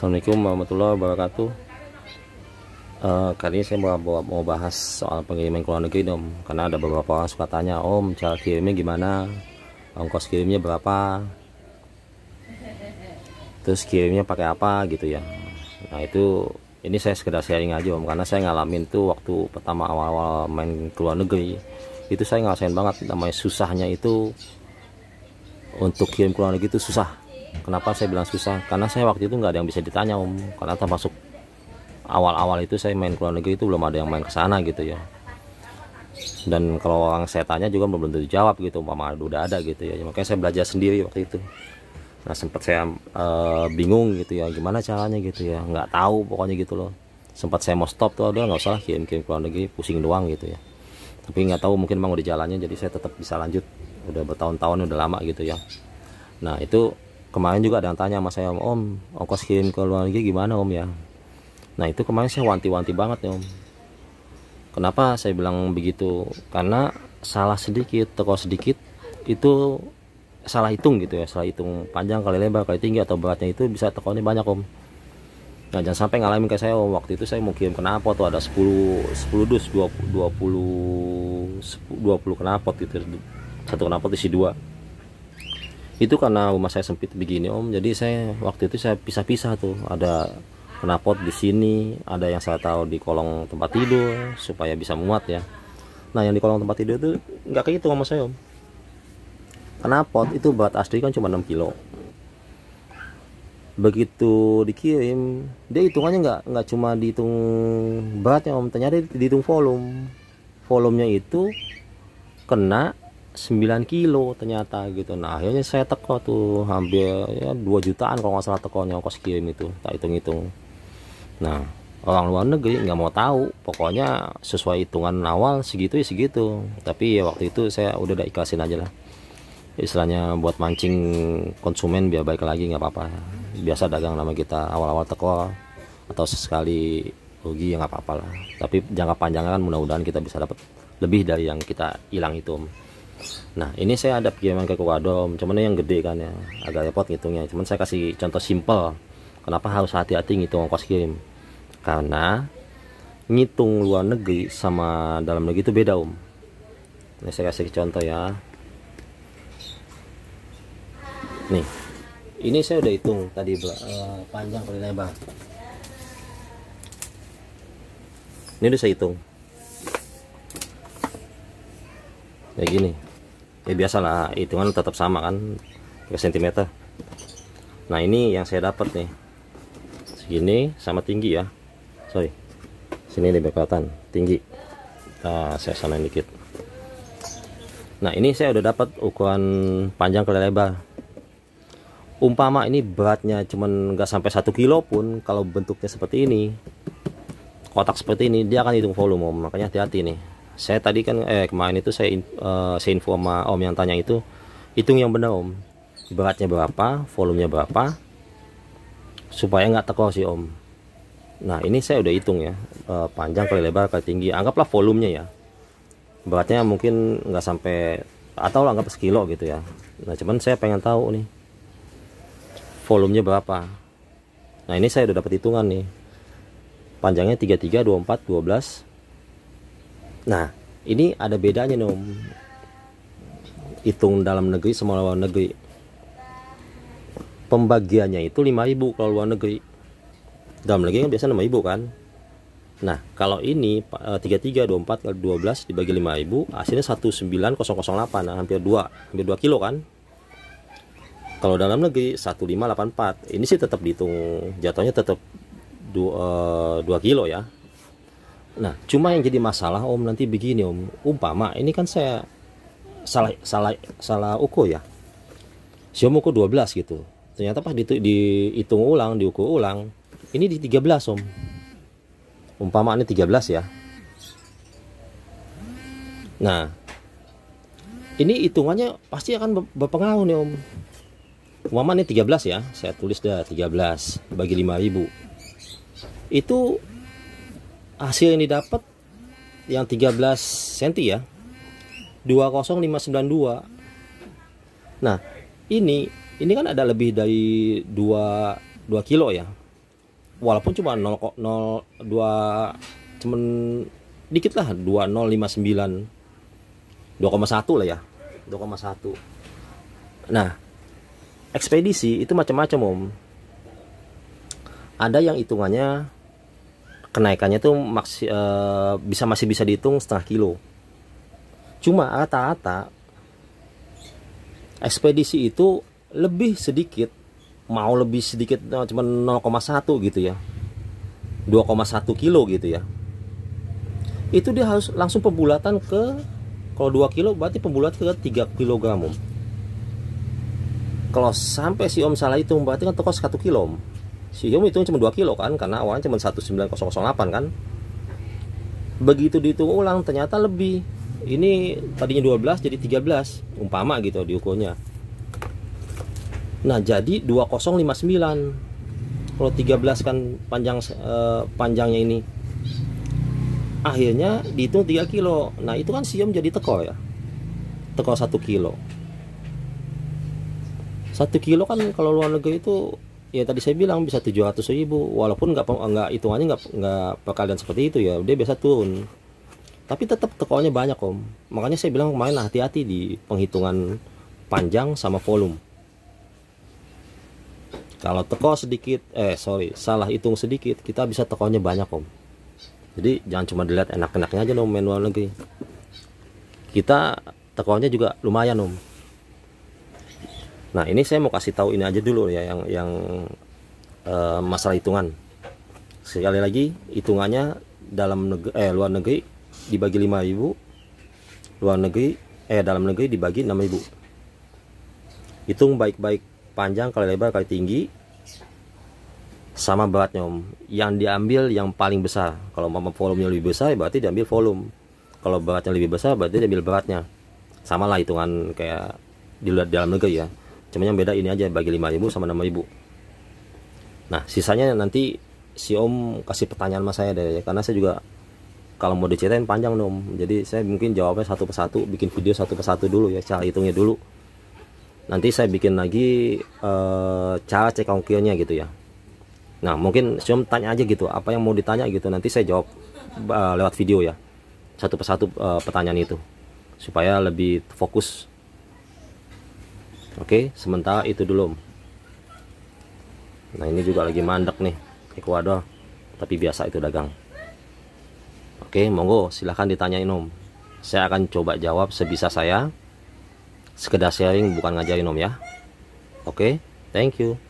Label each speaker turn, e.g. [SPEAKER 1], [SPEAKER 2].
[SPEAKER 1] Assalamualaikum warahmatullahi wabarakatuh uh, Kali ini saya mau, bahas soal pengiriman ke luar negeri om Karena ada beberapa orang suka tanya Om cara kirimnya gimana Ongkos kirimnya berapa Terus kirimnya pakai apa gitu ya Nah itu ini saya sekedar sharing aja om Karena saya ngalamin tuh waktu pertama awal-awal main ke luar negeri Itu saya ngerasain banget namanya susahnya itu Untuk kirim ke luar negeri itu susah Kenapa saya bilang susah? Karena saya waktu itu nggak ada yang bisa ditanya om. Karena masuk awal-awal itu saya main ke negeri itu belum ada yang main ke sana gitu ya. Dan kalau orang saya tanya juga belum tentu jawab gitu, umpama udah ada gitu ya. Makanya saya belajar sendiri waktu itu. Nah sempat saya e, bingung gitu ya, gimana caranya gitu ya, nggak tahu pokoknya gitu loh. Sempat saya mau stop tuh, udah nggak usah kirim-kirim ke negeri, pusing doang gitu ya. Tapi nggak tahu mungkin emang udah jalannya, jadi saya tetap bisa lanjut. Udah bertahun-tahun udah lama gitu ya. Nah itu kemarin juga ada yang tanya sama saya om ongkos kirim ke luar negeri gimana om ya nah itu kemarin saya wanti-wanti banget ya om kenapa saya bilang begitu karena salah sedikit teko sedikit itu salah hitung gitu ya salah hitung panjang kali lebar kali tinggi atau beratnya itu bisa ini banyak om nah jangan sampai ngalamin kayak saya om. waktu itu saya mau kirim kenapa tuh ada 10 10 dus 20 20 20 kenapa gitu satu kenapot isi dua itu karena rumah saya sempit begini om jadi saya waktu itu saya pisah-pisah tuh ada kenapot di sini ada yang saya tahu di kolong tempat tidur supaya bisa muat ya nah yang di kolong tempat tidur itu nggak kayak itu sama saya om Kenapot itu berat asli kan cuma 6 kilo begitu dikirim dia hitungannya nggak nggak cuma dihitung beratnya om ternyata dihitung volume volumenya itu kena 9 kilo ternyata gitu nah akhirnya saya teko tuh hampir ya 2 jutaan kalau nggak salah tekonya ongkos kirim itu tak hitung-hitung nah orang luar negeri nggak mau tahu pokoknya sesuai hitungan awal segitu ya segitu tapi ya waktu itu saya udah ikhlasin aja lah istilahnya buat mancing konsumen biar baik lagi nggak apa-apa biasa dagang nama kita awal-awal teko atau sesekali rugi ya nggak apa-apa lah tapi jangka panjang kan mudah-mudahan kita bisa dapat lebih dari yang kita hilang itu nah ini saya ada pengiriman ke kuadom, cuman yang gede kan ya agak repot ngitungnya cuman saya kasih contoh simple kenapa harus hati-hati ngitung ongkos kirim karena ngitung luar negeri sama dalam negeri itu beda om ini saya kasih contoh ya nih ini saya udah hitung tadi uh, panjang kali lebar ini udah saya hitung kayak gini ya lah hitungan tetap sama kan 3 cm nah ini yang saya dapat nih segini sama tinggi ya sorry sini lebih kelihatan tinggi nah, saya samain dikit nah ini saya udah dapat ukuran panjang ke lebar umpama ini beratnya cuman nggak sampai satu kilo pun kalau bentuknya seperti ini kotak seperti ini dia akan hitung volume makanya hati-hati nih saya tadi kan eh kemarin itu saya uh, saya info sama om yang tanya itu hitung yang benar om beratnya berapa volumenya berapa supaya nggak tekor sih om nah ini saya udah hitung ya uh, panjang kali lebar kali tinggi anggaplah volumenya ya beratnya mungkin nggak sampai atau anggap sekilo gitu ya nah cuman saya pengen tahu nih volumenya berapa nah ini saya udah dapat hitungan nih panjangnya 33 24 12 Nah, ini ada bedanya nih Om. Hitung dalam negeri sama luar negeri. Pembagiannya itu 5000 kalau luar negeri. Dalam negeri kan biasa 6000 kan. Nah, kalau ini 33 24 12 dibagi 5000 hasilnya 19008 nah, hampir 2, hampir 2 kilo kan. Kalau dalam negeri 1584, ini sih tetap dihitung jatuhnya tetap 2, 2 eh, kilo ya. Nah, cuma yang jadi masalah Om nanti begini Om, umpama ini kan saya salah salah salah ukur ya. Siom ukur 12 gitu. Ternyata pas dihitung ulang, diukur ulang, ini di 13 Om. Umpama ini 13 ya. Nah, ini hitungannya pasti akan berpengaruh nih Om. Umpama ini 13 ya, saya tulis dah 13 bagi 5000. Itu hasil yang didapat yang 13 cm ya 20592 nah ini ini kan ada lebih dari 2, 2 kilo ya walaupun cuma 0, 0 2 cuman dikit lah 2059 2,1 lah ya 2,1 nah ekspedisi itu macam-macam om ada yang hitungannya kenaikannya tuh maks uh, eh, bisa masih bisa dihitung setengah kilo cuma rata-rata ekspedisi itu lebih sedikit mau lebih sedikit eh, cuma 0,1 gitu ya 2,1 kilo gitu ya itu dia harus langsung pembulatan ke kalau 2 kilo berarti pembulat ke 3 kg kalau sampai si om salah itu berarti kan toko 1 kilo si Hyung hitung cuma 2 kilo kan karena awalnya cuma 19008 kan begitu dihitung ulang ternyata lebih ini tadinya 12 jadi 13 umpama gitu diukurnya nah jadi 2059 kalau 13 kan panjang eh, panjangnya ini akhirnya dihitung 3 kilo nah itu kan siom jadi teko ya teko 1 kilo satu kilo kan kalau luar negeri itu ya tadi saya bilang bisa 700 ribu walaupun nggak nggak hitungannya nggak nggak perkalian seperti itu ya dia biasa turun tapi tetap tekonya banyak om makanya saya bilang kemarin hati-hati di penghitungan panjang sama volume kalau teko sedikit eh sorry salah hitung sedikit kita bisa tekonya banyak om jadi jangan cuma dilihat enak-enaknya aja om manual lagi kita tekonya juga lumayan om Nah ini saya mau kasih tahu ini aja dulu ya yang yang uh, masalah hitungan. Sekali lagi hitungannya dalam negeri, eh, luar negeri dibagi 5000 luar negeri eh dalam negeri dibagi 6000 hitung baik-baik panjang kali lebar kali tinggi sama beratnya om yang diambil yang paling besar kalau mama volumenya lebih besar berarti diambil volume kalau beratnya lebih besar berarti diambil beratnya sama lah hitungan kayak di dalam negeri ya cuman yang beda ini aja bagi 5000 sama 6000 nah sisanya nanti si om kasih pertanyaan sama saya deh karena saya juga kalau mau diceritain panjang dong jadi saya mungkin jawabnya satu persatu bikin video satu persatu dulu ya cara hitungnya dulu nanti saya bikin lagi uh, cara cek ongkirnya gitu ya nah mungkin si Om tanya aja gitu apa yang mau ditanya gitu nanti saya jawab uh, lewat video ya satu persatu uh, pertanyaan itu supaya lebih fokus Oke, sementara itu dulu. Nah, ini juga lagi mandek nih Ekuador, tapi biasa itu dagang. Oke, monggo silahkan ditanyain Om. Saya akan coba jawab sebisa saya. Sekedar sharing bukan ngajarin Om ya. Oke, thank you.